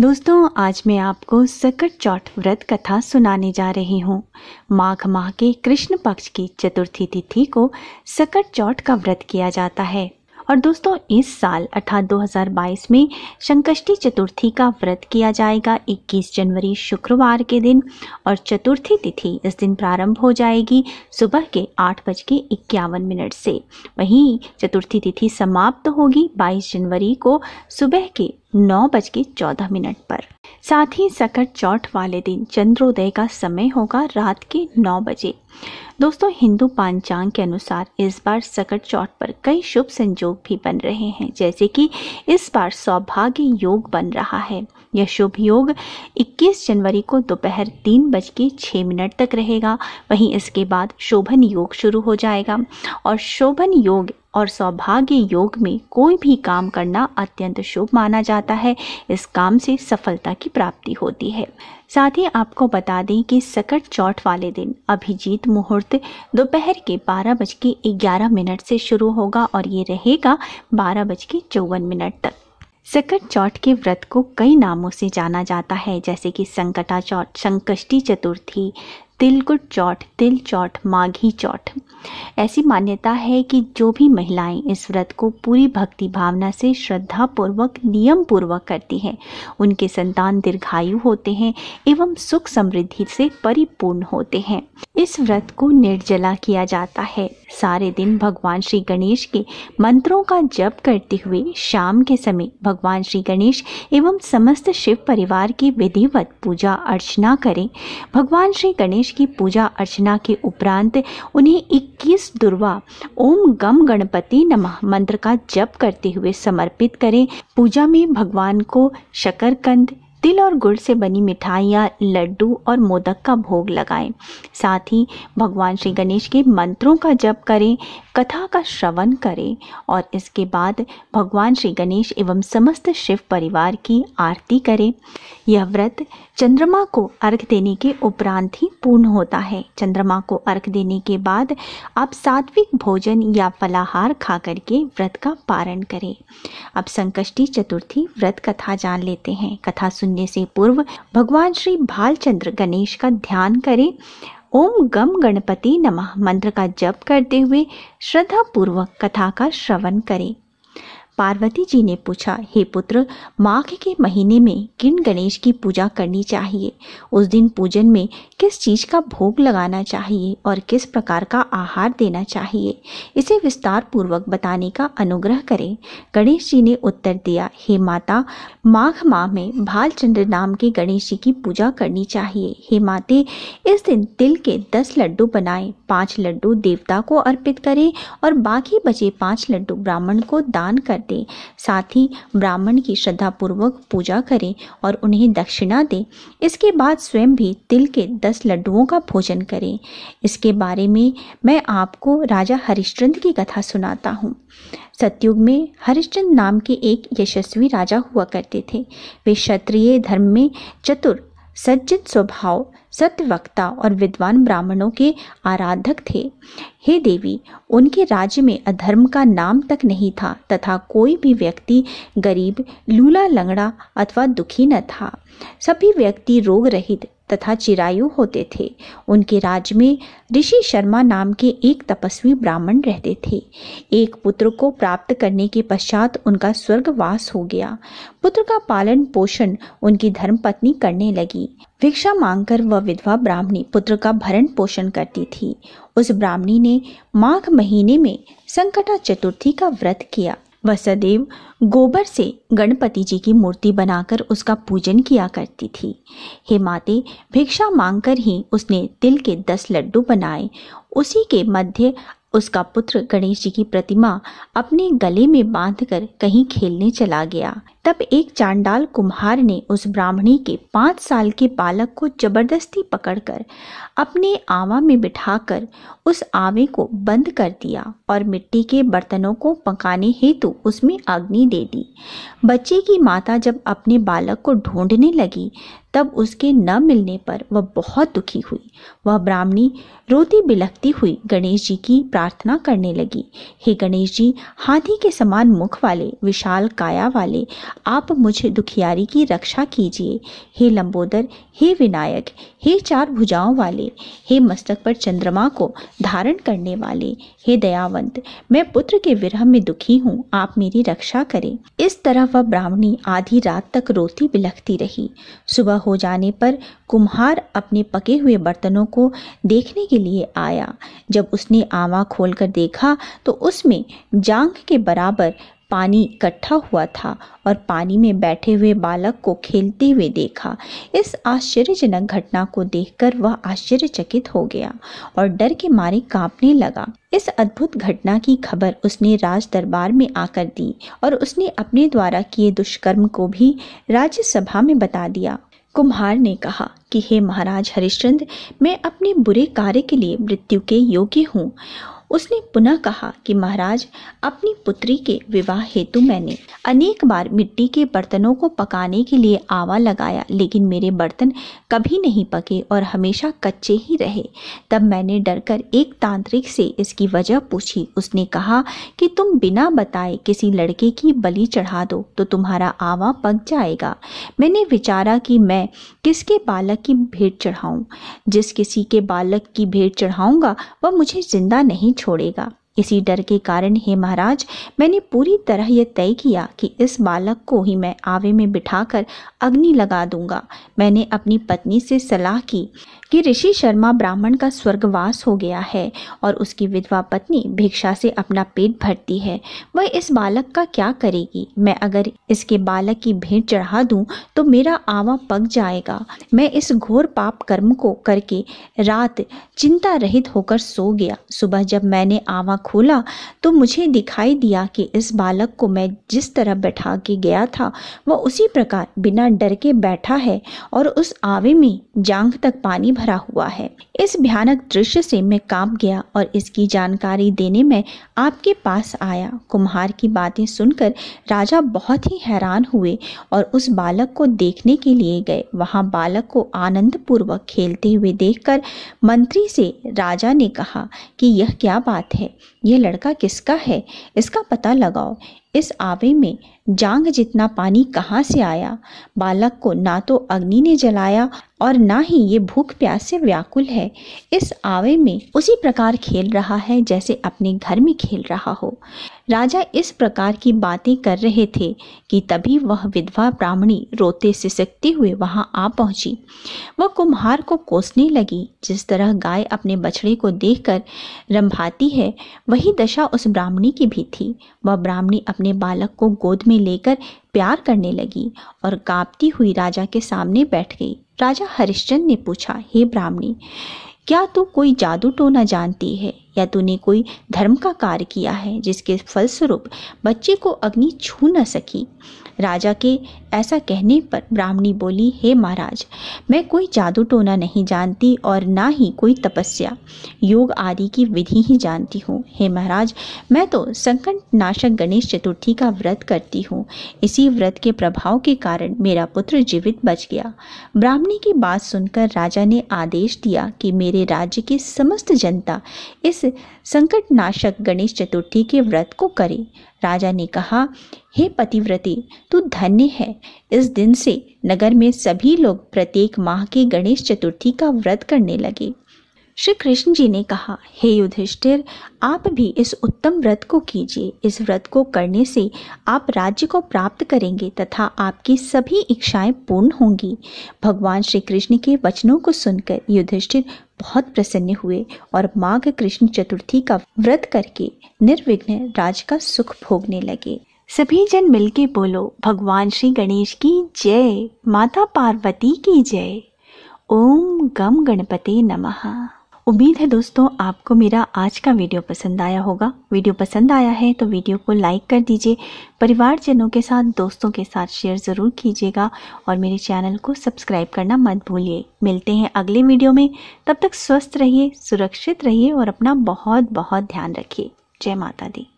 दोस्तों आज मैं आपको सकट चौट व्रत कथा सुनाने जा रही हूँ माघ माह के कृष्ण पक्ष की चतुर्थी तिथि को सकट चौट का व्रत किया जाता है और दोस्तों इस साल अर्थात 2022 में संकष्टी चतुर्थी का व्रत किया जाएगा 21 जनवरी शुक्रवार के दिन और चतुर्थी तिथि इस दिन प्रारंभ हो जाएगी सुबह के आठ बज के इक्यावन मिनट से वहीं चतुर्थी तिथि समाप्त होगी 22 जनवरी को सुबह के नौ बज के चौदह मिनट पर साथ ही सकट चौट वाले दिन चंद्रोदय का समय होगा रात के नौ बजे दोस्तों हिंदू पांचांग के अनुसार इस बार सकट चौट पर कई शुभ संजोग भी बन रहे हैं जैसे कि इस बार सौभाग्य योग बन रहा है यह शुभ योग 21 जनवरी को दोपहर तीन बज के छः मिनट तक रहेगा वहीं इसके बाद शोभन योग शुरू हो जाएगा और शोभन योग और सौभाग्य योग में कोई भी काम करना अत्यंत शुभ माना जाता है इस काम से सफलता की प्राप्ति होती है साथ ही आपको बता दें कि सकट चौट वाले दिन अभिजीत मुहूर्त दोपहर के बारह बज के ग्यारह मिनट से शुरू होगा और ये रहेगा बारह बज के चौवन मिनट तक सकट चौट के व्रत को कई नामों से जाना जाता है जैसे कि संकटा चौट संकष्टी चतुर्थी तिलकुट चौट तिल चौट माघी चौट ऐसी मान्यता है कि जो भी महिलाएं इस व्रत को पूरी भक्ति भावना से श्रद्धा पूर्वक नियम पूर्वक करती हैं उनके संतान दीर्घायु होते हैं एवं सुख समृद्धि से परिपूर्ण होते हैं इस व्रत को निर्जला किया जाता है सारे दिन भगवान श्री गणेश के मंत्रों का जप करते हुए शाम के समय भगवान श्री गणेश एवं समस्त शिव परिवार की विधिवत पूजा अर्चना करें भगवान श्री गणेश की पूजा अर्चना के उपरांत उन्हें 21 दुर्वा ओम गम गणपति नमः मंत्र का जप करते हुए समर्पित करें पूजा में भगवान को शकरकंद तिल और गुड़ से बनी मिठाइयाँ लड्डू और मोदक का भोग लगाएं साथ ही भगवान श्री गणेश के मंत्रों का जप करें कथा का श्रवण करें और इसके बाद भगवान श्री गणेश एवं समस्त शिव परिवार की आरती करें यह व्रत चंद्रमा को अर्घ देने के उपरांत ही पूर्ण होता है चंद्रमा को अर्घ देने के बाद आप सात्विक भोजन या फलाहार खा करके व्रत का पारण करें अब संकष्टी चतुर्थी व्रत कथा जान लेते हैं कथा सुन सुनने से पूर्व भगवान श्री भालचंद्र गणेश का ध्यान करें ओम गम गणपति नमः मंत्र का जप करते हुए श्रद्धा पूर्वक कथा का श्रवण करें पार्वती जी ने पूछा हे पुत्र माघ के महीने में किन गणेश की पूजा करनी चाहिए उस दिन पूजन में किस चीज का भोग लगाना चाहिए और किस प्रकार का आहार देना चाहिए इसे विस्तार पूर्वक बताने का अनुग्रह करें गणेश जी ने उत्तर दिया हे माता माघ माह में भालचंद्र नाम के गणेश जी की पूजा करनी चाहिए हे माते इस दिन तिल के दस लड्डू बनाए पांच लड्डू देवता को अर्पित करें और बाकी बचे पांच लड्डू ब्राह्मण को दान कर दे साथ ही ब्राह्मण की श्रद्धा पूर्वक पूजा करे और उन्हें दक्षिणा दे इसके बाद स्वयं भी तिल के दस लड्डुओं का भोजन करे इसके बारे में मैं आपको राजा हरिश्चंद्र की कथा सुनाता हूँ सत्युग में हरिश्चंद नाम के एक यशस्वी राजा हुआ करते थे वे क्षत्रिय धर्म में चतुर सज्जन स्वभाव सत्यवक्ता और विद्वान ब्राह्मणों के आराधक थे हे देवी उनके राज्य में अधर्म का नाम तक नहीं था तथा कोई भी व्यक्ति गरीब लूला लंगड़ा अथवा दुखी न था सभी व्यक्ति रोग रहित तथा चिरायु होते थे उनके राज में ऋषि शर्मा नाम के एक तपस्वी ब्राह्मण रहते थे एक पुत्र को प्राप्त करने के पश्चात उनका स्वर्गवास हो गया पुत्र का पालन पोषण उनकी धर्मपत्नी करने लगी भिक्षा मांगकर वह विधवा ब्राह्मणी पुत्र का भरण पोषण करती थी उस ब्राह्मणी ने माघ महीने में संकटा चतुर्थी का व्रत किया वसदेव सदैव गोबर से गणपति जी की मूर्ति बनाकर उसका पूजन किया करती थी हे माते भिक्षा मांगकर ही उसने तिल के दस लड्डू बनाए उसी के मध्य उसका पुत्र गणेश जी की प्रतिमा अपने गले में बांधकर कहीं खेलने चला गया तब एक चांडाल कुम्हार ने उस ब्राह्मणी के पाँच साल के बालक को जबरदस्ती पकड़कर अपने आवा में बिठाकर उस आवे को बंद कर दिया और मिट्टी के बर्तनों को पकाने हेतु उसमें अग्नि दे दी बच्चे की माता जब अपने बालक को ढूंढने लगी तब उसके न मिलने पर वह बहुत दुखी हुई वह ब्राह्मणी रोती बिलखती हुई गणेश जी की प्रार्थना करने लगी हे गणेश जी हाथी के समान मुख वाले विशाल काया वाले आप मुझे दुखियारी की रक्षा कीजिए हे लंबोदर हे विनायक हे चार भुजाओं वाले हे मस्तक पर चंद्रमा को धारण करने वाले हे दयावंत मैं पुत्र के विरह में दुखी हूँ आप मेरी रक्षा करें इस तरह वह ब्राह्मणी आधी रात तक रोती बिलखती रही सुबह हो जाने पर कुम्हार अपने पके हुए बर्तनों को देखने के लिए आया जब उसने आवा खोलकर देखा तो उसमें जांग के बराबर पानी इकट्ठा हुआ था और पानी में बैठे हुए बालक को खेलते हुए देखा इस आश्चर्यजनक घटना को देखकर वह आश्चर्यचकित हो गया और डर के मारे कांपने लगा इस अद्भुत घटना की खबर उसने राज दरबार में आकर दी और उसने अपने द्वारा किए दुष्कर्म को भी राज्यसभा में बता दिया कुम्हार ने कहा कि हे महाराज हरिश्चंद्र मैं अपने बुरे कार्य के लिए मृत्यु के योग्य हूँ उसने पुनः कहा कि महाराज अपनी पुत्री के विवाह हेतु मैंने अनेक बार मिट्टी के बर्तनों को पकाने के लिए आवा लगाया लेकिन मेरे बर्तन कभी नहीं पके और हमेशा कच्चे ही रहे तब मैंने डरकर एक तांत्रिक से इसकी वजह पूछी उसने कहा कि तुम बिना बताए किसी लड़के की बलि चढ़ा दो तो तुम्हारा आवा पक जाएगा मैंने विचारा कि मैं किसके बालक की भेंट चढ़ाऊँ जिस किसी के बालक की भेंट चढ़ाऊंगा वह मुझे जिंदा नहीं छोड़ेगा इसी डर के कारण हे महाराज मैंने पूरी तरह यह तय किया कि इस बालक को ही मैं आवे में बिठाकर अग्नि लगा दूंगा मैंने अपनी पत्नी से सलाह की कि ऋषि शर्मा ब्राह्मण का स्वर्गवास हो गया है और उसकी विधवा पत्नी भिक्षा से अपना पेट भरती है वह इस बालक का क्या करेगी मैं अगर इसके बालक की भेंट चढ़ा दूं तो मेरा आवा पक जाएगा मैं इस घोर पाप कर्म को करके रात चिंता रहित होकर सो गया सुबह जब मैंने आवा खोला तो मुझे दिखाई दिया कि इस बालक को मैं जिस तरह बैठा के गया था वह उसी प्रकार बिना डर के बैठा है और उस आवे में जांघ तक पानी भरा हुआ है इस भयानक दृश्य से मैं कांप गया और इसकी जानकारी देने में आपके पास आया कुम्हार की बातें सुनकर राजा बहुत ही हैरान हुए और उस बालक को देखने के लिए गए वहां बालक को आनंदपूर्वक खेलते हुए देखकर मंत्री से राजा ने कहा कि यह क्या बात है यह लड़का किसका है इसका पता लगाओ इस आवे में जांग जितना पानी कहाँ से आया बालक को ना तो अग्नि ने जलाया और ना ही ये भूख प्यास से व्याकुल है इस आवे में उसी प्रकार खेल रहा है जैसे अपने घर में खेल रहा हो राजा इस प्रकार की बातें कर रहे थे कि तभी वह विधवा ब्राह्मणी रोते सिसकते हुए वहां आ पहुंची वह कुम्हार को कोसने लगी जिस तरह गाय अपने बछड़े को देखकर रंभाती है वही दशा उस ब्राह्मणी की भी थी वह ब्राह्मणी अपने बालक को गोद में में लेकर प्यार करने लगी और कांपती हुई राजा के सामने बैठ गई राजा हरिश्चंद्र ने पूछा हे ब्राह्मणी क्या तू कोई जादू टोना जानती है या तूने कोई धर्म का कार्य किया है जिसके फलस्वरूप बच्चे को अग्नि छू न सकी राजा के ऐसा कहने पर ब्राह्मणी बोली हे महाराज मैं कोई जादू टोना नहीं जानती और ना ही कोई तपस्या योग आदि की विधि ही जानती हूँ हे महाराज मैं तो संकट नाशक गणेश चतुर्थी का व्रत करती हूँ इसी व्रत के प्रभाव के कारण मेरा पुत्र जीवित बच गया ब्राह्मणी की बात सुनकर राजा ने आदेश दिया कि मेरे राज्य की समस्त जनता इस संकट नाशक गणेश चतुर्थी के व्रत को करे राजा ने कहा हे पतिव्रते तू धन्य है इस दिन से नगर में सभी लोग प्रत्येक माह के गणेश चतुर्थी का व्रत करने लगे श्री कृष्ण जी ने कहा हे युधिष्ठिर आप भी इस उत्तम व्रत को कीजिए इस व्रत को करने से आप राज्य को प्राप्त करेंगे तथा आपकी सभी इच्छाएं पूर्ण होंगी भगवान श्री कृष्ण के वचनों को सुनकर युधिष्ठिर बहुत प्रसन्न हुए और माघ कृष्ण चतुर्थी का व्रत करके निर्विघ्न राज का सुख भोगने लगे सभी जन मिलके बोलो भगवान श्री गणेश की जय माता पार्वती की जय ओम गम गणपते नमः उम्मीद है दोस्तों आपको मेरा आज का वीडियो पसंद आया होगा वीडियो पसंद आया है तो वीडियो को लाइक कर दीजिए परिवारजनों के साथ दोस्तों के साथ शेयर ज़रूर कीजिएगा और मेरे चैनल को सब्सक्राइब करना मत भूलिए मिलते हैं अगले वीडियो में तब तक स्वस्थ रहिए सुरक्षित रहिए और अपना बहुत बहुत ध्यान रखिए जय माता दी